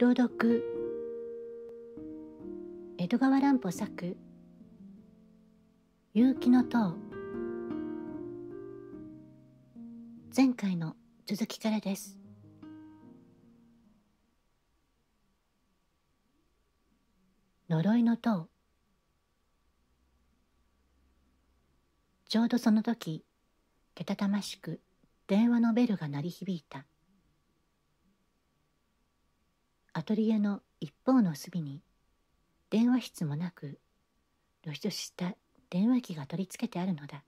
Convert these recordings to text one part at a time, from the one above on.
朗読江戸川乱歩作「勇気の塔」前回の続きからです呪いの塔ちょうどその時けたたましく電話のベルが鳴り響いた「アトリエの一方の隅に電話室もなく露出した電話機が取り付けてあるのだ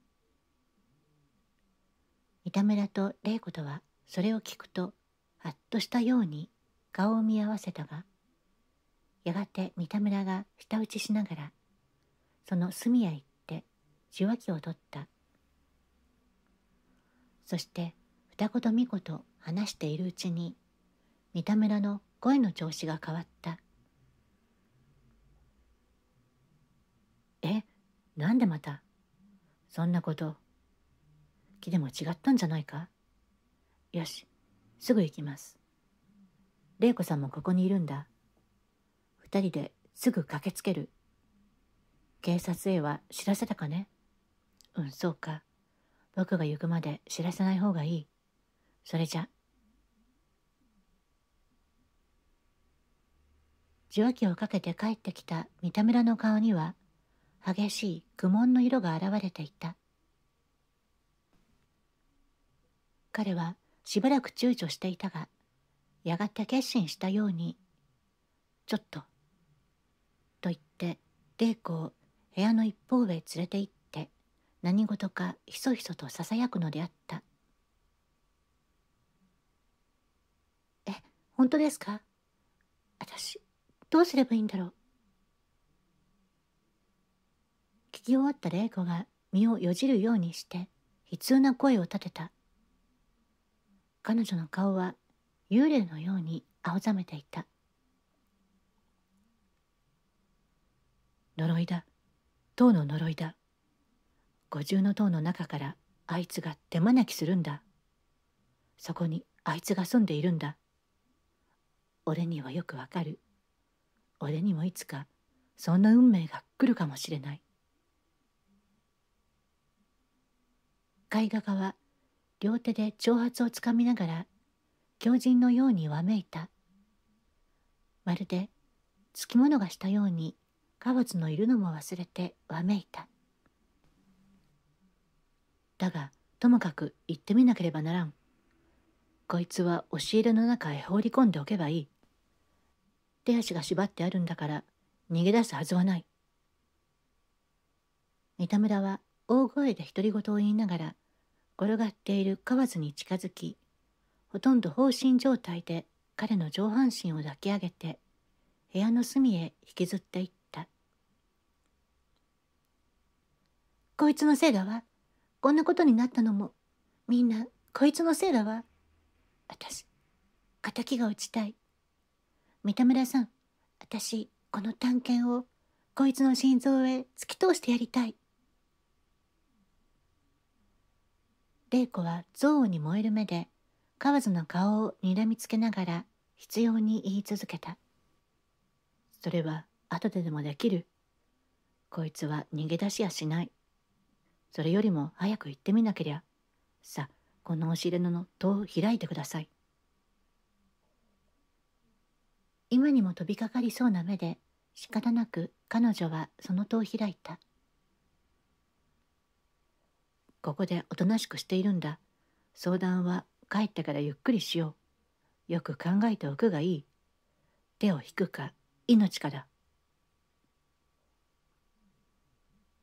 三田村と玲子とはそれを聞くとハッとしたように顔を見合わせたがやがて三田村が舌打ちしながらその隅へ行って受話器を取ったそして二子と三子と話しているうちに三田村の声の調子が変わった「えなんでまたそんなこと木でも違ったんじゃないかよしすぐ行きます玲子さんもここにいるんだ二人ですぐ駆けつける警察へは知らせたかねうんそうか僕が行くまで知らせない方がいいそれじゃ受話器をかけて帰ってきた三田村の顔には激しい苦悶の色が現れていた彼はしばらく躊躇していたがやがて決心したように「ちょっと」と言って玲子を部屋の一方へ連れて行って何事かひそひそとささやくのであった「え本当ですか私どうすればいいんだろう聞き終わった玲子が身をよじるようにして悲痛な声を立てた彼女の顔は幽霊のように青ざめていた呪いだ塔の呪いだ五重の塔の中からあいつが手招きするんだそこにあいつが住んでいるんだ俺にはよくわかる俺にもいつかそんな運命が来るかもしれない絵画家は両手で長髪をつかみながら狂人のようにわめいたまるでつきものがしたようにカバツのいるのも忘れてわめいただがともかく行ってみなければならんこいつは押し入れの中へ放り込んでおけばいい手足が縛ってあるんだから逃げ出すはずはない三田村は大声で独り言を言いながら転がっている河津に近づきほとんど放心状態で彼の上半身を抱き上げて部屋の隅へ引きずっていった「こいつのせいだわこんなことになったのもみんなこいつのせいだわ私敵が落ちたい三田村さん私この探検をこいつの心臓へ突き通してやりたい玲子は憎悪に燃える目で河津の顔をにらみつけながら必要に言い続けたそれは後ででもできるこいつは逃げ出しやしないそれよりも早く行ってみなけりゃさこのお尻の戸を開いてください今にも飛びかかりそうな目で仕方なく彼女はその戸を開いたここでおとなしくしているんだ相談は帰ってからゆっくりしようよく考えておくがいい手を引くか命かだ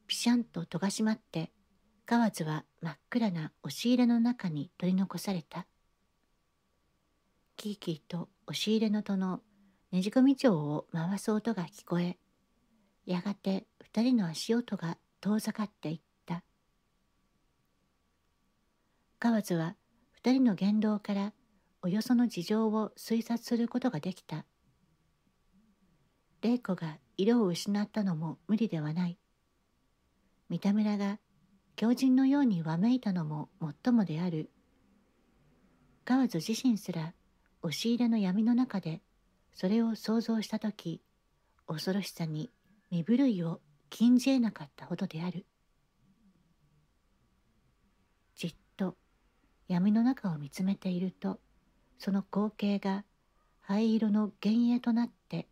ピシャンと戸が閉まって河津は真っ暗な押し入れの中に取り残されたキーキーと押し入れの戸のねじ込み帳を回す音が聞こえやがて二人の足音が遠ざかっていった河津は二人の言動からおよその事情を推察することができた玲子が色を失ったのも無理ではない三田村が狂人のようにわめいたのももっともである河津自身すら押し入れの闇の中でそれを想像した時恐ろしさに身震いを禁じえなかったほどであるじっと闇の中を見つめているとその光景が灰色の幻影となって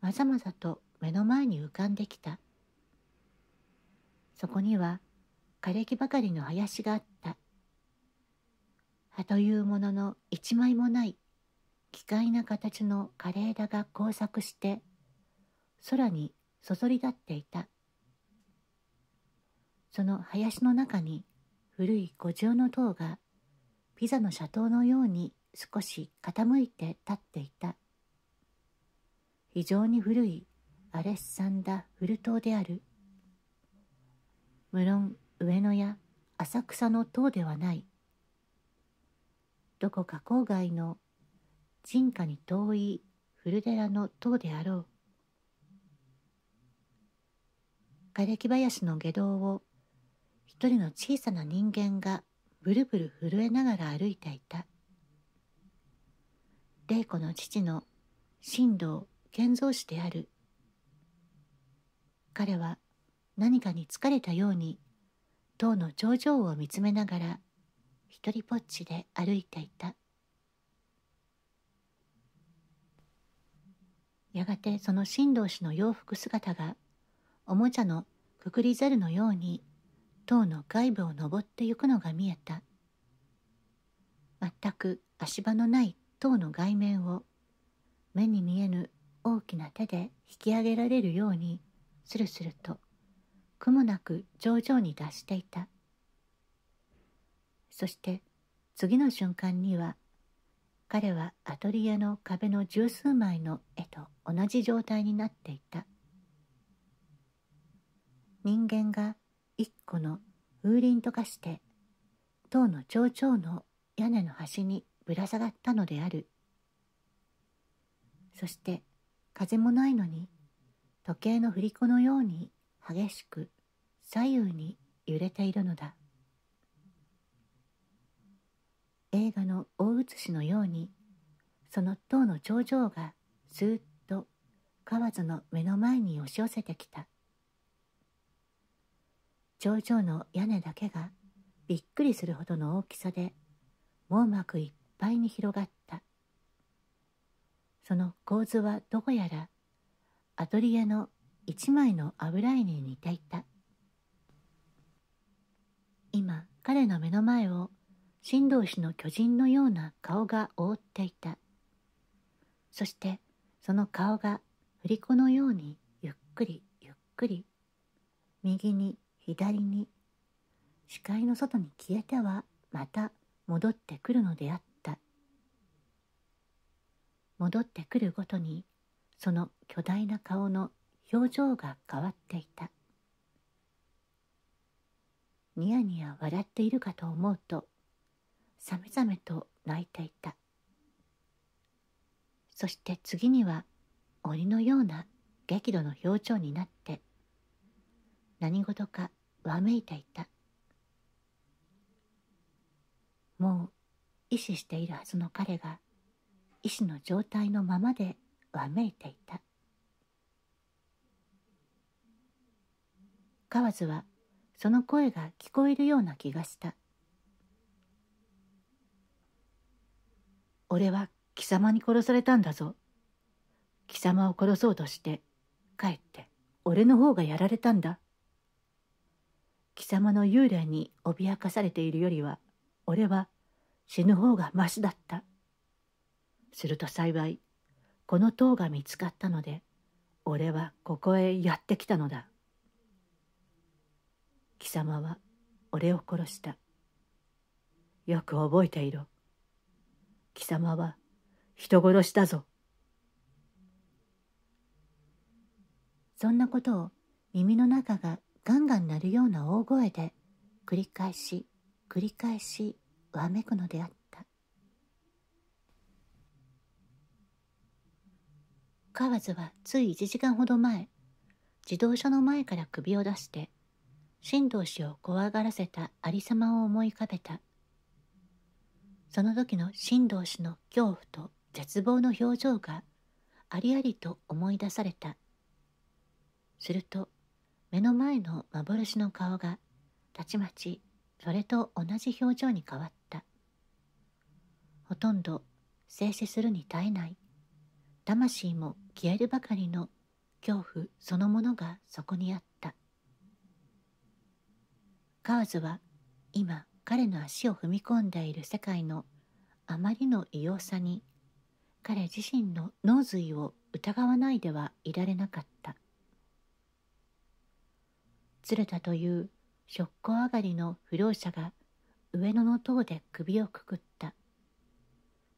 まざまざと目の前に浮かんできたそこには枯れ木ばかりの林があった葉というものの一枚もない奇怪な形の枯れ枝が交錯して空にそそり立っていたその林の中に古い五重の塔がピザの斜塔のように少し傾いて立っていた非常に古いアレッサンダ・フル塔である無論上野や浅草の塔ではないどこか郊外の人家に遠い古寺の塔であろう。枯れ木林の下道を一人の小さな人間がブルブル震えながら歩いていた。玲子の父の新道建三師である。彼は何かに疲れたように塔の頂上を見つめながら一人ぼっちで歩いていた。やがてその新郎氏の洋服姿がおもちゃのくくりざるのように塔の外部を登ってゆくのが見えた全く足場のない塔の外面を目に見えぬ大きな手で引き上げられるようにスルスルとくもなく頂上に達していたそして次の瞬間には彼はアトリエの壁の十数枚の絵と同じ状態になっていた人間が一個の風鈴と化して塔の頂々の屋根の端にぶら下がったのであるそして風もないのに時計の振り子のように激しく左右に揺れているのだ映画の大写しのようにその塔の頂上がスーッと河津の目の前に押し寄せてきた頂上の屋根だけがびっくりするほどの大きさで網膜いっぱいに広がったその構図はどこやらアトリエの一枚の油絵に似ていた今彼の目の前を新道士の巨人のような顔が覆っていた。そしてその顔が振り子のようにゆっくりゆっくり右に左に視界の外に消えてはまた戻ってくるのであった戻ってくるごとにその巨大な顔の表情が変わっていたニヤニヤ笑っているかと思うとさめざめと泣いていたそして次には鬼のような激怒の表情になって何事かわめいていたもう意思しているはずの彼が意思の状態のままでわめいていた河津はその声が聞こえるような気がした俺は貴様に殺されたんだぞ。貴様を殺そうとして、かえって俺の方がやられたんだ。貴様の幽霊に脅かされているよりは、俺は死ぬ方がマシだった。すると幸い、この塔が見つかったので、俺はここへやってきたのだ。貴様は俺を殺した。よく覚えていろ。貴様は人殺しだぞ。そんなことを耳の中がガンガン鳴るような大声で繰り返し繰り返しわめくのであった。河津はつい1時間ほど前自動車の前から首を出して新藤氏を怖がらせた有様を思い浮かべたその時の新藤氏の恐怖と絶望の表情がありありと思い出されたすると目の前の幻の顔がたちまちそれと同じ表情に変わったほとんど静止するに耐えない魂も消えるばかりの恐怖そのものがそこにあったカーズは今彼の足を踏み込んでいる世界のあまりの異様さに彼自身の脳髄を疑わないではいられなかった鶴れたという食行上がりの不良者が上野の塔で首をくくった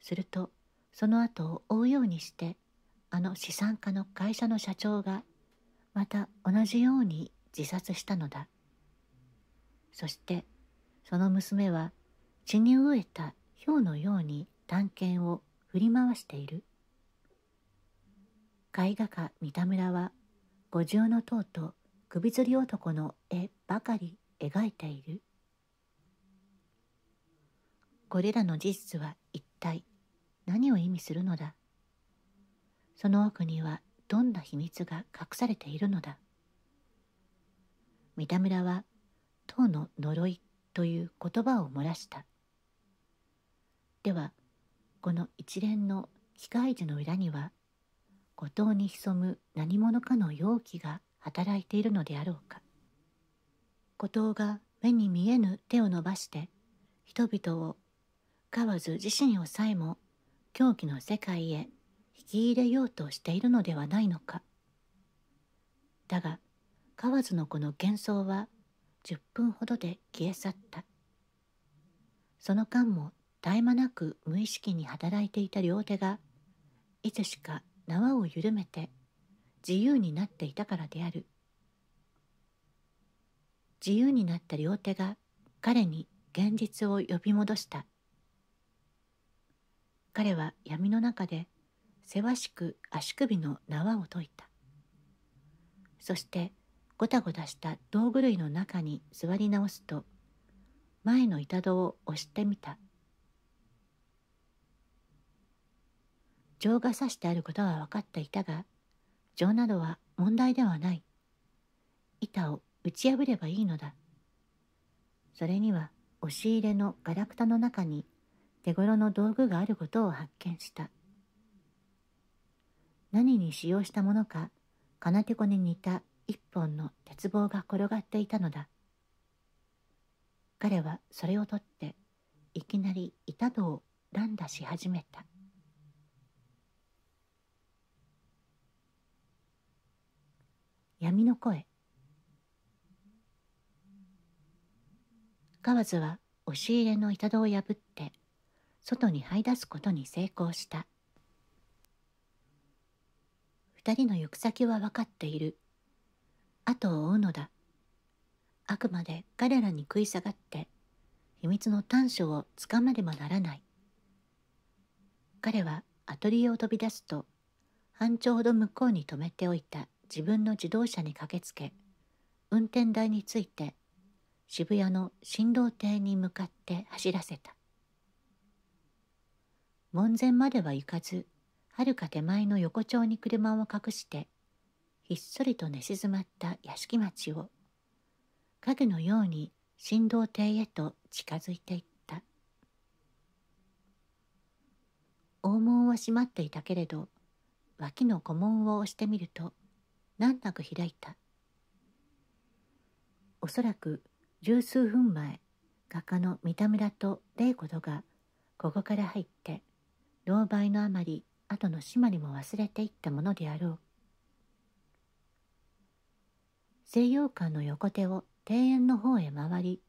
するとその後を追うようにしてあの資産家の会社の社長がまた同じように自殺したのだそしてその娘は血に飢えた豹のように探検を振り回している絵画家三田村は五重の塔と首吊り男の絵ばかり描いているこれらの事実は一体何を意味するのだその奥にはどんな秘密が隠されているのだ三田村は塔の呪いという言葉を漏らしたではこの一連の機械樹の裏には孤島に潜む何者かの容器が働いているのであろうか孤島が目に見えぬ手を伸ばして人々を河津自身をさえも狂気の世界へ引き入れようとしているのではないのかだが河津のこの幻想は10分ほどで消え去ったその間も絶え間なく無意識に働いていた両手がいつしか縄を緩めて自由になっていたからである自由になった両手が彼に現実を呼び戻した彼は闇の中でせわしく足首の縄を解いたそしてごたごたした道具類の中に座り直すと前の板戸を押してみた情がさしてあることは分かっていたが情などは問題ではない板を打ち破ればいいのだそれには押し入れのガラクタの中に手頃の道具があることを発見した何に使用したものか金手こに似た一本の鉄棒が転がっていたのだ彼はそれを取っていきなり板戸を乱打し始めた闇の声河津は押し入れの板戸を破って外に這い出すことに成功した二人の行く先は分かっている後を追うのだあくまで彼らに食い下がって秘密の短所をつかまねばならない彼はアトリエを飛び出すと半丁ほど向こうに止めておいた自分の自動車に駆けつけ運転台について渋谷の振動亭に向かって走らせた門前までは行かずはるか手前の横丁に車を隠してひっそりと寝静まった屋敷町を影のように神道亭へと近づいていった大門は閉まっていたけれど脇の古門を押してみると難なく開いたおそらく十数分前画家の三田村と礼子とがここから入って狼狽のあまり後の島まりも忘れていったものであろう西洋館の横手を庭園の方へ回り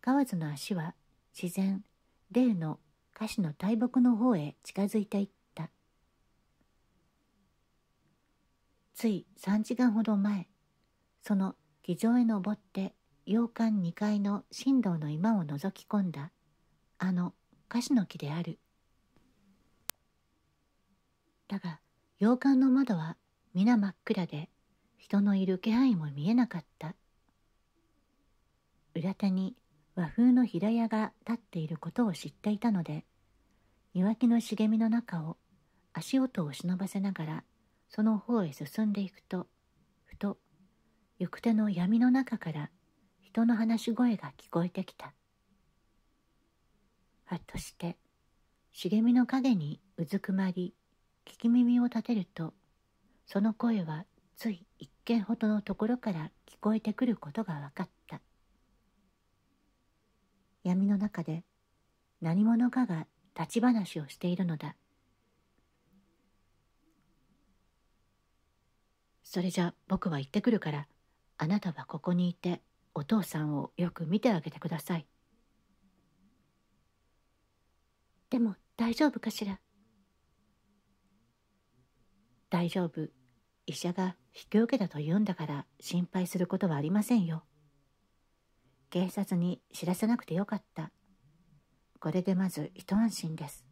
河津の足は自然例の菓子の大木の方へ近づいていったつい3時間ほど前その議場へ登って洋館2階の新道の今を覗き込んだあの菓子の木であるだが洋館の窓は皆真っ暗で人のいる気配も見えなかった裏手に和風の平屋が立っていることを知っていたので庭木の茂みの中を足音を忍ばせながらその方へ進んでいくとふと行く手の闇の中から人の話し声が聞こえてきたはっとして茂みの陰にうずくまり聞き耳を立てるとその声はつい一軒ほどのところから聞こえてくることが分かった闇の中で何者かが立ち話をしているのだそれじゃ僕は行ってくるからあなたはここにいてお父さんをよく見てあげてくださいでも大丈夫かしら大丈夫医者が引き受けたと言うんだから心配することはありませんよ。警察に知らせなくてよかった。これでまず一安心です。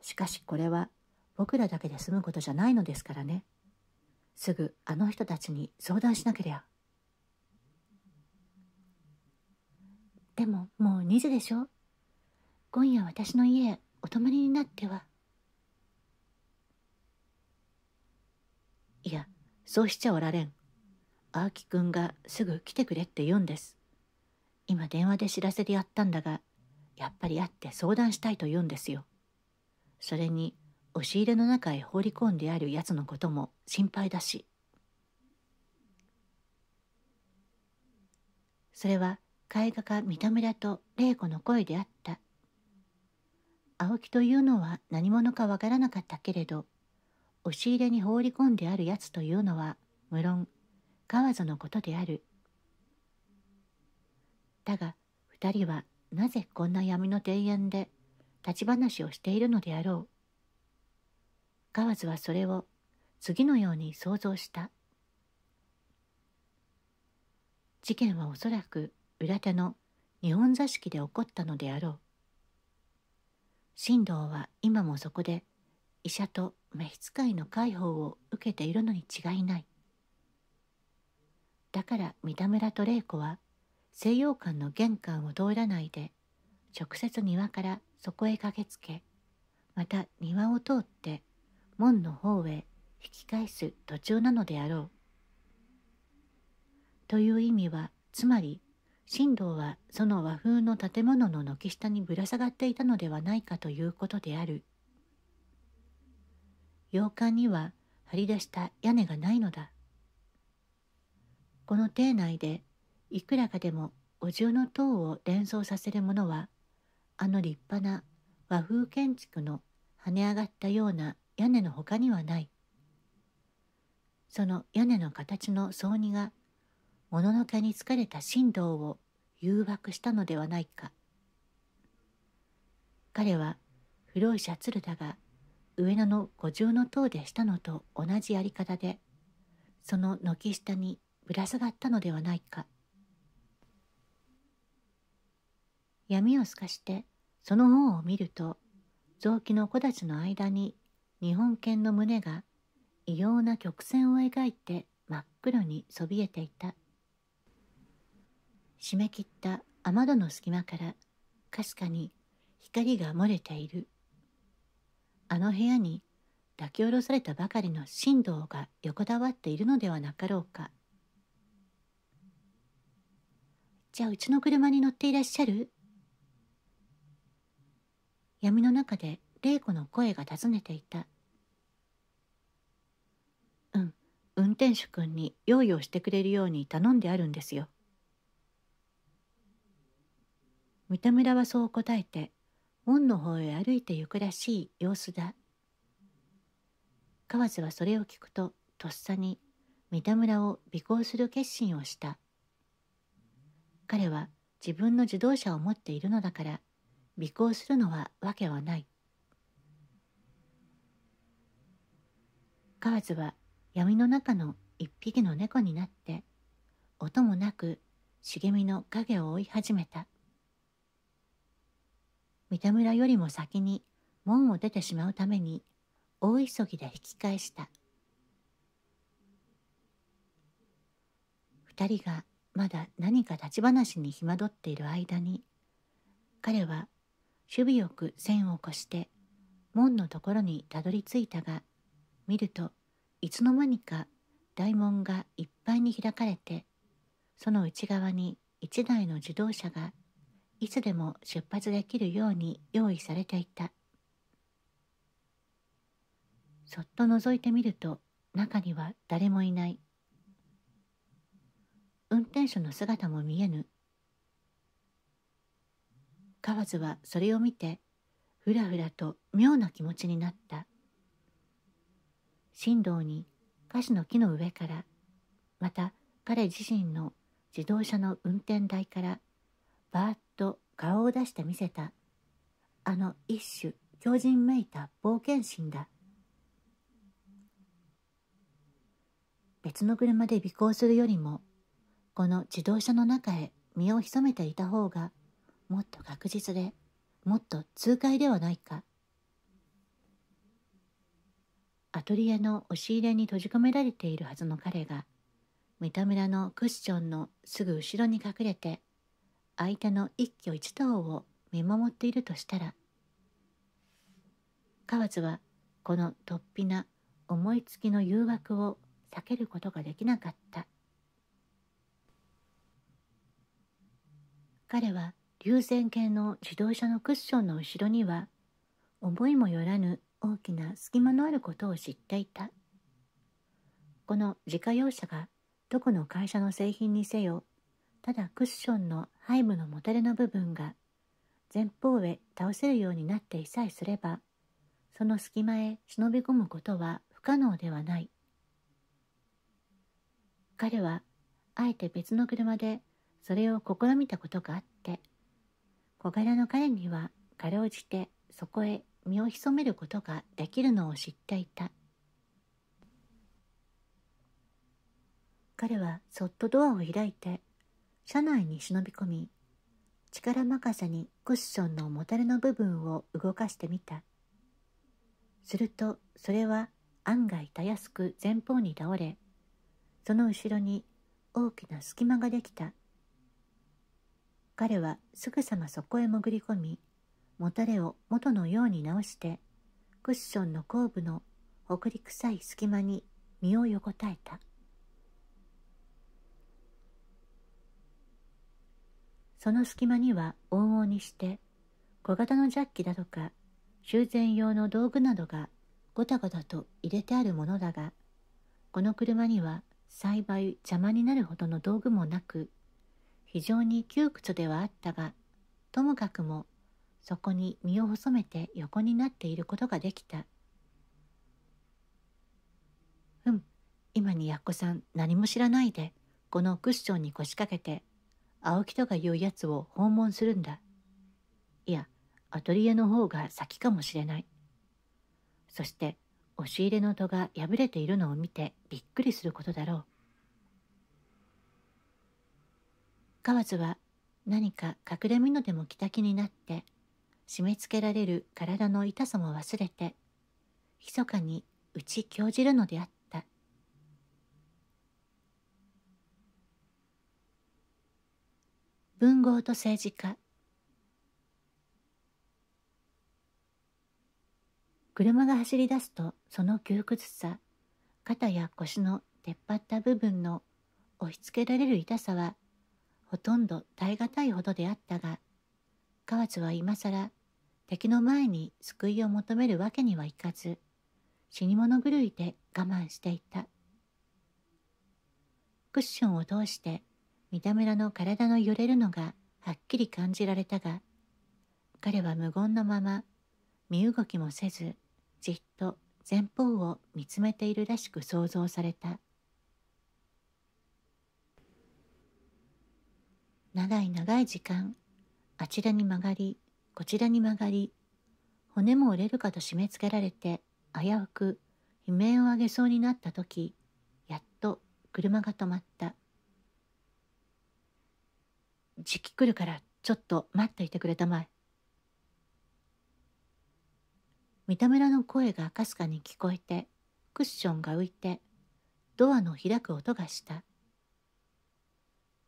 しかしこれは僕らだけで済むことじゃないのですからね。すぐあの人たちに相談しなけりゃ。でももう2時でしょ今夜私の家へお泊まりになっては。いや、そうしちゃおられん。青木くんがすぐ来てくれって言うんです。今電話で知らせでやったんだが、やっぱり会って相談したいと言うんですよ。それに、押し入れの中へ放り込んであるやつのことも心配だし。それは、絵画家三田村と玲子の声であった。青木というのは何者かわからなかったけれど、押し入れに放り込んであるやつというのは無論川津のことであるだが二人はなぜこんな闇の庭園で立ち話をしているのであろう川津はそれを次のように想像した事件はおそらく裏手の日本座敷で起こったのであろう新藤は今もそこで医者と召使いの介抱を受けているのに違いないだから三田村と玲子は西洋館の玄関を通らないで直接庭からそこへ駆けつけまた庭を通って門の方へ引き返す途中なのであろう。という意味はつまり新道はその和風の建物の軒下にぶら下がっていたのではないかということである洋館には張り出した屋根がないのだ。この邸内でいくらかでもお重の塔を連想させるものはあの立派な和風建築の跳ね上がったような屋根の他にはない。その屋根の形の層荷がもののけに疲れた神道を誘惑したのではないか。彼はシャ者鶴田が上野の五重塔でしたのと同じやり方でその軒下にぶら下がったのではないか闇を透かしてその方を見ると雑木の木立の間に日本犬の胸が異様な曲線を描いて真っ黒にそびえていた締め切った雨戸の隙間からかすかに光が漏れているあの部屋に抱き下ろされたばかりの神道が横たわっているのではなかろうか。じゃあうちの車に乗っていらっしゃる闇の中で玲子の声が尋ねていた。うん、運転手くんに用意をしてくれるように頼んであるんですよ。三田村はそう答えて門の方へ歩いて行くらしい様子だ。河津はそれを聞くと、とっさに三田村を尾行する決心をした。彼は自分の自動車を持っているのだから、尾行するのはわけはない。河津は闇の中の一匹の猫になって、音もなく茂みの影を追い始めた。三田村よりも先に門を出てしまうために大急ぎで引き返した二人がまだ何か立ち話にひまどっている間に彼は守備よく線を越して門のところにたどり着いたが見るといつの間にか大門がいっぱいに開かれてその内側に一台の自動車がいつでも出発できるように用意されていたそっと覗いてみると中には誰もいない運転手の姿も見えぬ河津はそれを見てふらふらと妙な気持ちになった新藤に菓子の木の上からまた彼自身の自動車の運転台からバーッ顔を出して見せたあの一種狂人めいた冒険心だ別の車で尾行するよりもこの自動車の中へ身を潜めていた方がもっと確実でもっと痛快ではないかアトリエの押し入れに閉じ込められているはずの彼が三田村のクッションのすぐ後ろに隠れて相手の一挙一投を見守っているとしたら河津はこの突飛な思いつきの誘惑を避けることができなかった彼は流線系の自動車のクッションの後ろには思いもよらぬ大きな隙間のあることを知っていたこの自家用車がどこの会社の製品にせよただクッションの背部のもたれの部分が前方へ倒せるようになっていさえすればその隙間へ忍び込むことは不可能ではない彼はあえて別の車でそれを試みたことがあって小柄の彼にはかろうじてそこへ身を潜めることができるのを知っていた彼はそっとドアを開いて車内に忍び込み、力任せにクッションのもたれの部分を動かしてみた。すると、それは案外たやすく前方に倒れ、その後ろに大きな隙間ができた。彼はすぐさまそこへ潜り込み、もたれを元のように直して、クッションの後部のほ北陸臭い隙間に身を横たえた。その隙間には往々にして小型のジャッキだとか修繕用の道具などがごたごたと入れてあるものだがこの車には幸い邪魔になるほどの道具もなく非常に窮屈ではあったがともかくもそこに身を細めて横になっていることができたうん今にやっこさん何も知らないでこのクッションに腰掛けて青木とかいうやつを訪問するんだ。いや、アトリエの方が先かもしれない。そして、押し入れの戸が破れているのを見てびっくりすることだろう。河津は何か隠れ身のでも着た気になって締め付けられる体の痛さも忘れて密かに打ち興じるのであった。文豪と政治家車が走り出すとその窮屈さ肩や腰の出っ張った部分の押し付けられる痛さはほとんど耐え難いほどであったが河津は今更敵の前に救いを求めるわけにはいかず死に物狂いで我慢していたクッションを通して三田村の体の揺れるのがはっきり感じられたが、彼は無言のまま、身動きもせず、じっと前方を見つめているらしく想像された。長い長い時間、あちらに曲がり、こちらに曲がり、骨も折れるかと締め付けられて、危うく悲鳴を上げそうになった時、やっと車が止まった。時期来るからちょっと待っていてくれたまえ。三田村の声がかすかに聞こえてクッションが浮いてドアの開く音がした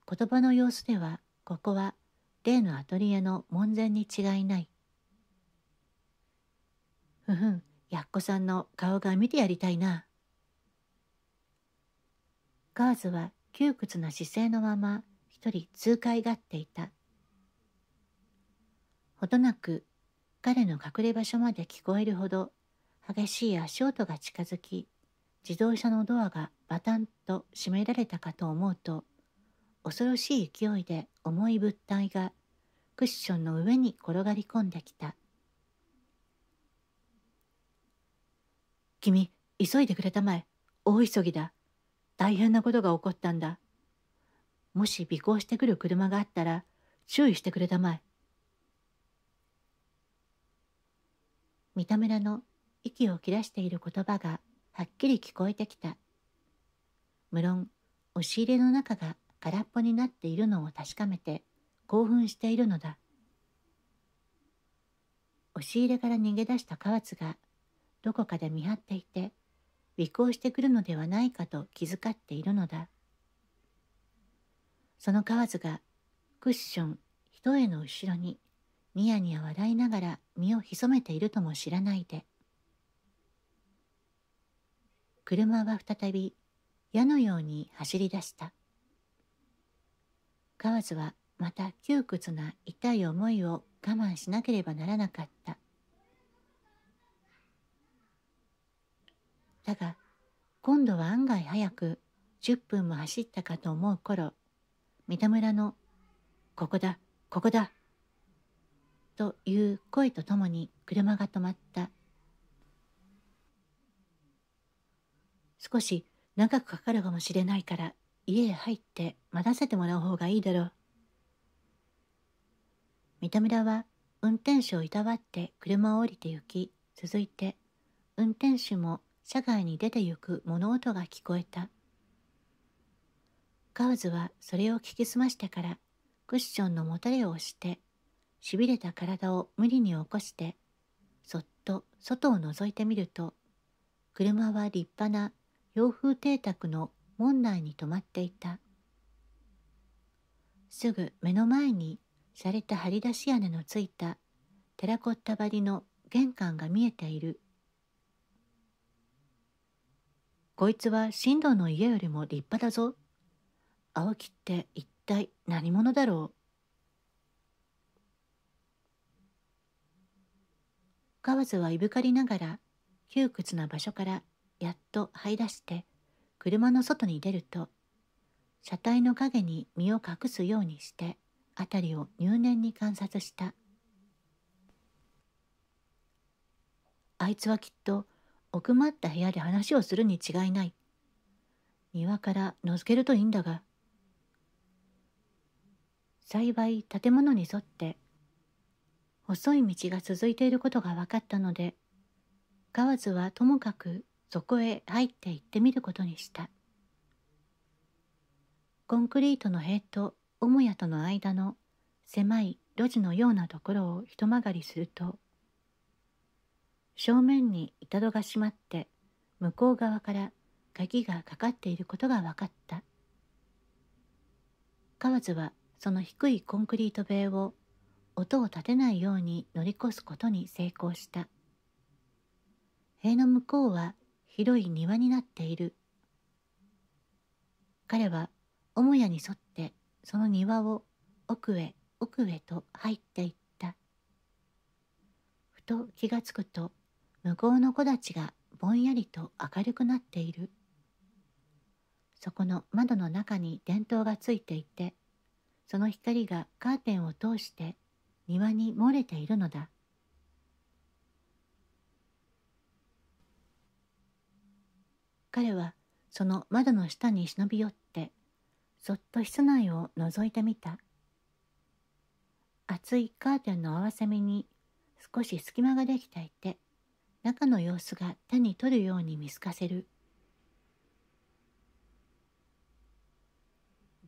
言葉の様子ではここは例のアトリエの門前に違いないふふんやっこさんの顔が見てやりたいなガーズは窮屈な姿勢のまま一人痛快がっていた。ほどなく彼の隠れ場所まで聞こえるほど激しい足音が近づき、自動車のドアがバタンと閉められたかと思うと、恐ろしい勢いで重い物体がクッションの上に転がり込んできた。君、急いでくれたまえ。大急ぎだ。大変なことが起こったんだ。もし尾行してくる車があったら注意してくれたまえ。三田村の息を切らしている言葉がはっきり聞こえてきた。無論、押し入れの中が空っぽになっているのを確かめて興奮しているのだ。押し入れから逃げ出した河津がどこかで見張っていて尾行してくるのではないかと気遣っているのだ。その河津がクッション一重の後ろにニヤニヤ笑いながら身を潜めているとも知らないで車は再び矢のように走り出した河津はまた窮屈な痛い思いを我慢しなければならなかっただが今度は案外早く10分も走ったかと思う頃三田村の「ここだここだ」という声とともに車が止まった少し長くかかるかもしれないから家へ入って待たせてもらう方がいいだろう三田村は運転手をいたわって車を降りて行き続いて運転手も車外に出て行く物音が聞こえた。カウズはそれを聞き澄ましてからクッションのもたれを押してしびれた体を無理に起こしてそっと外を覗いてみると車は立派な洋風邸宅の門内に止まっていたすぐ目の前に洒落た張り出し屋根のついたテラコッタ張りの玄関が見えているこいつは進藤の家よりも立派だぞ青木って一体何者だろう河津はいぶかりながら窮屈な場所からやっと這い出して車の外に出ると車体の陰に身を隠すようにして辺りを入念に観察したあいつはきっと奥まった部屋で話をするに違いない庭から覗けるといいんだが幸い建物に沿って細い道が続いていることが分かったので河津はともかくそこへ入って行ってみることにしたコンクリートの塀と母屋との間の狭い路地のようなところを一曲がりすると正面に板戸が閉まって向こう側から鍵がかかっていることが分かった河津はその低いコンクリート塀を音を立てないように乗り越すことに成功した塀の向こうは広い庭になっている彼は母屋に沿ってその庭を奥へ奥へと入っていったふと気がつくと向こうの木立がぼんやりと明るくなっているそこの窓の中に電灯がついていてその光がカーテンを通して庭に漏れているのだ。彼はその窓の下に忍び寄ってそっと室内を覗いてみた厚いカーテンの合わせ目に少し隙間ができていて中の様子が手に取るように見透かせる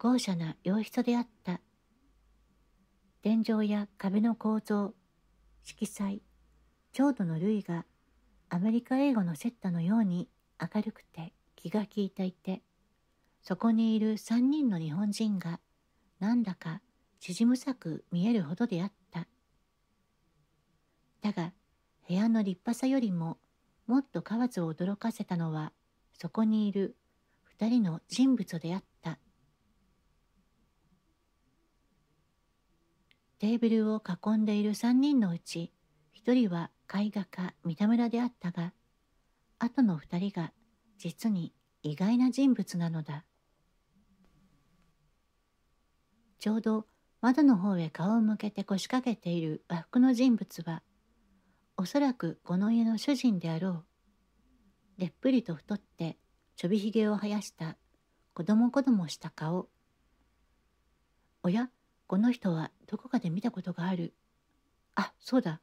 豪奢な洋室であった。天井や壁の構造、色彩、強度の類がアメリカ英語のセッタのように明るくて気が利いていて、そこにいる三人の日本人がなんだか縮むさく見えるほどであった。だが、部屋の立派さよりももっと河津を驚かせたのは、そこにいる二人の人物であった。テーブルを囲んでいる3人のうち1人は絵画家三田村であったが後の2人が実に意外な人物なのだちょうど窓の方へ顔を向けて腰掛けている和服の人物はおそらくこの家の主人であろうでっぷりと太ってちょびひげを生やした子供子供した顔おやこの人はどこかで見たことがある。あ、そうだ。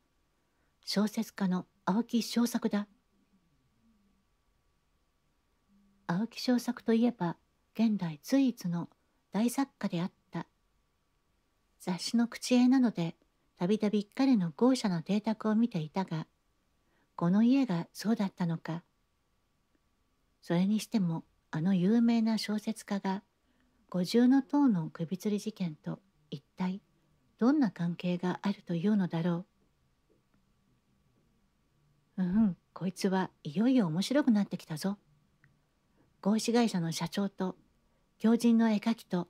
小説家の青木翔作だ。青木翔作といえば、現代随一の大作家であった。雑誌の口絵なので、たびたび彼の豪奢な邸宅を見ていたが、この家がそうだったのか。それにしても、あの有名な小説家が、五重の塔の首吊り事件と一体どんな関係があるというのだろう。うん、こいつはいよいよ面白くなってきたぞ。合資会社の社長と、狂人の絵描きと、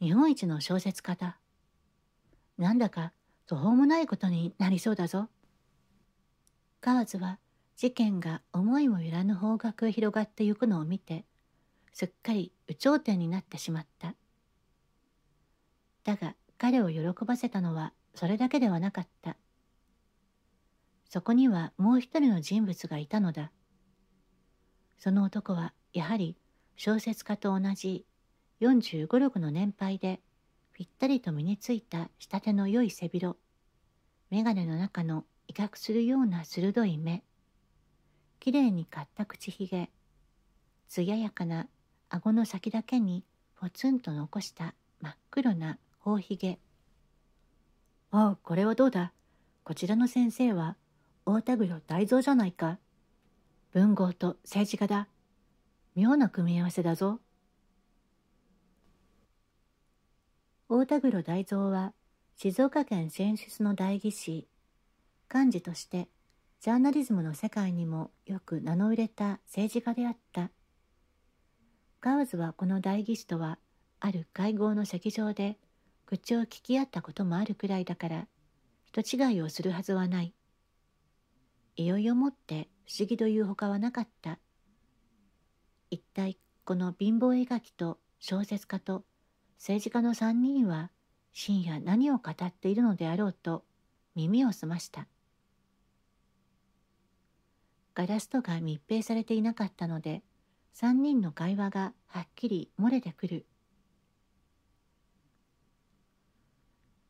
日本一の小説家だ。なんだか途方もないことになりそうだぞ。河津は事件が思いもよらぬ方角へ広がってゆくのを見て、すっかり有頂天になってしまった。だが彼を喜ばせたのはそれだけではなかった。そこにはもう一人の人物がいたのだ。その男はやはり小説家と同じ45、6の年配でぴったりと身についた下手の良い背広、眼鏡の中の威嚇するような鋭い目、きれいに刈った口ひげ、艶やかな顎の先だけにポツンと残した真っ黒な大ひげ。おう、これはどうだ。こちらの先生は、大田黒大蔵じゃないか。文豪と政治家だ。妙な組み合わせだぞ。大田黒大蔵は、静岡県選出の大技士、幹事として、ジャーナリズムの世界にもよく名の入れた政治家であった。ガウズはこの大技士とは、ある会合の席上で、愚痴を聞き合ったこともあるくらいだから人違いをするはずはないいよいよもって不思議というほかはなかった一体この貧乏絵描きと小説家と政治家の3人は深夜何を語っているのであろうと耳を澄ましたガラス戸が密閉されていなかったので3人の会話がはっきり漏れてくる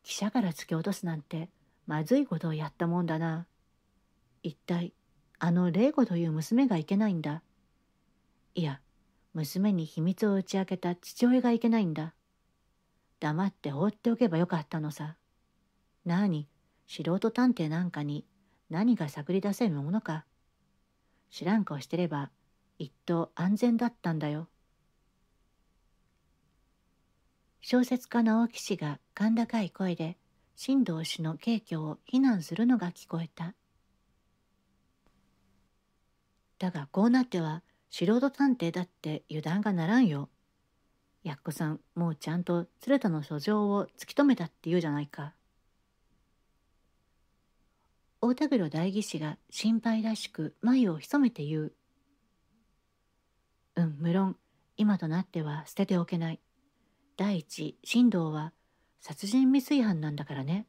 汽車から突き落とすなんてまずいことをやったもんだな。一体あの玲子という娘がいけないんだ。いや娘に秘密を打ち明けた父親がいけないんだ。黙って放っておけばよかったのさ。なあに素人探偵なんかに何が探り出せるものか。知らん顔してれば一等安全だったんだよ。小説家の大木氏が甲高い声で新藤氏の景虚を非難するのが聞こえた。だがこうなっては素人探偵だって油断がならんよ。やっこさんもうちゃんと鶴田の訴状を突き止めたって言うじゃないか。大田黒代議士が心配らしく眉を潜めて言う。うん、無論、今となっては捨てておけない。第一新藤は殺人未遂犯なんだからね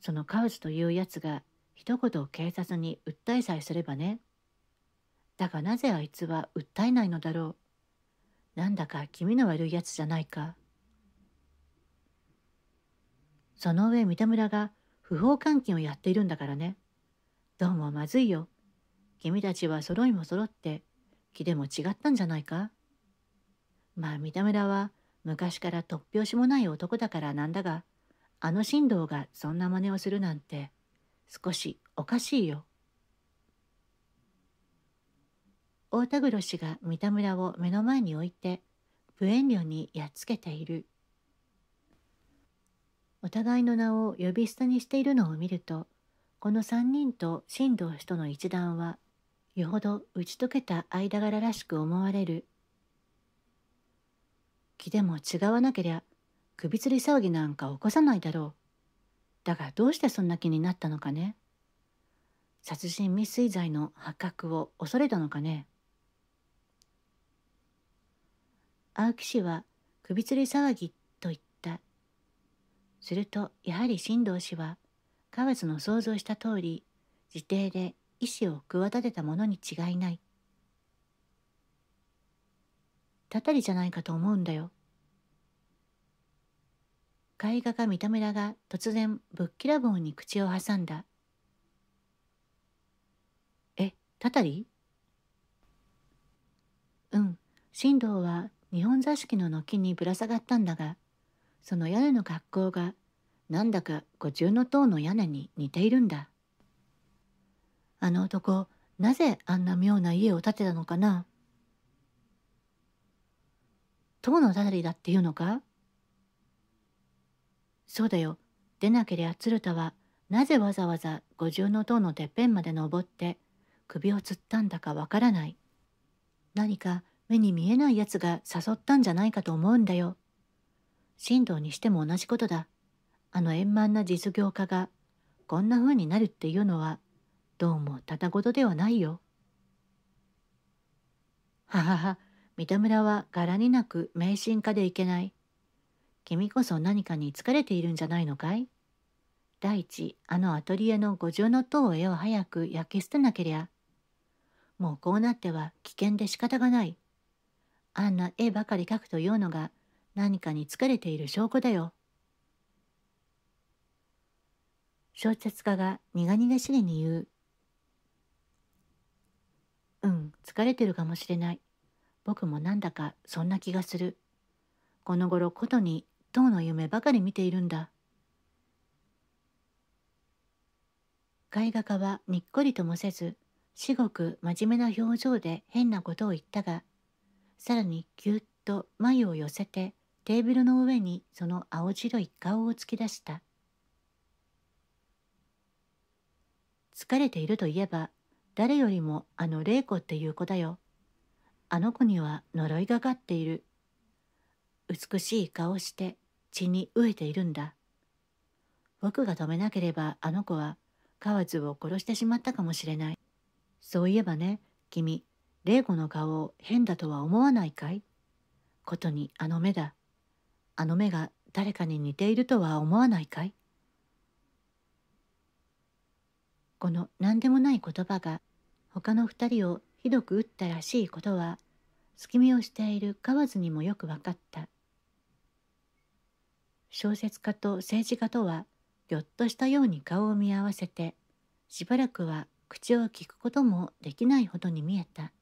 そのカウスというやつが一言警察に訴えさえすればねだがなぜあいつは訴えないのだろうなんだか気味の悪いやつじゃないかその上三田村が不法監禁をやっているんだからねどうもまずいよ君たちは揃いも揃って気でも違ったんじゃないかまあ三田村は昔から突拍子もない男だからなんだが、あの神道がそんな真似をするなんて、少しおかしいよ。大田黒氏が三田村を目の前に置いて、不遠慮にやっつけている。お互いの名を呼び捨てにしているのを見ると、この三人と神道氏との一団は、よほど打ち解けた間柄らしく思われる気でも違わなけりゃ首吊り騒ぎなんか起こさないだろう。だがどうしてそんな気になったのかね殺人未遂罪の発覚を恐れたのかね青木氏は首吊り騒ぎと言った。するとやはり新藤氏は河津の想像した通り自邸で意思を企てたものに違いない。たたりじゃないかと思うんだよ。絵画家三田らが突然ぶっきらぼうに口を挟んだ。え、たたりうん、新藤は日本座敷の軒にぶら下がったんだが、その屋根の格好がなんだか五重の塔の屋根に似ているんだ。あの男、なぜあんな妙な家を建てたのかな当のたりだっていうのかそうだよ。でなけりゃ鶴田はなぜわざわざ五重の塔のてっぺんまで登って首をつったんだかわからない。何か目に見えないやつが誘ったんじゃないかと思うんだよ。神道にしても同じことだ。あの円満な実業家がこんな風になるっていうのはどうもただごとではないよ。ははは、三田村は柄になく迷信家でいけない。君こそ何かに疲れているんじゃないのかい第一、あのアトリエの五重の塔絵を早く焼き捨てなけりゃ。もうこうなっては危険で仕方がない。あんな絵ばかり描くというのが何かに疲れている証拠だよ。小説家が苦々しげに言う。うん、疲れてるかもしれない。僕もなんだかそんな気がする。この頃ことに当の夢ばかり見ているんだ。絵画家はにっこりともせず、至極真面目な表情で変なことを言ったが、さらにぎゅっと眉を寄せてテーブルの上にその青白い顔を突き出した。疲れているといえば、誰よりもあの玲子っていう子だよ。あの子には呪いがかっている。美しい顔して血に飢えているんだ。僕が止めなければあの子は河津を殺してしまったかもしれない。そういえばね、君、玲子の顔を変だとは思わないかいことにあの目だ。あの目が誰かに似ているとは思わないかいこの何でもない言葉が他の二人をひどく打ったらしいことは隙見をしている河津にもよく分かった小説家と政治家とはぎょっとしたように顔を見合わせてしばらくは口を聞くこともできないほどに見えた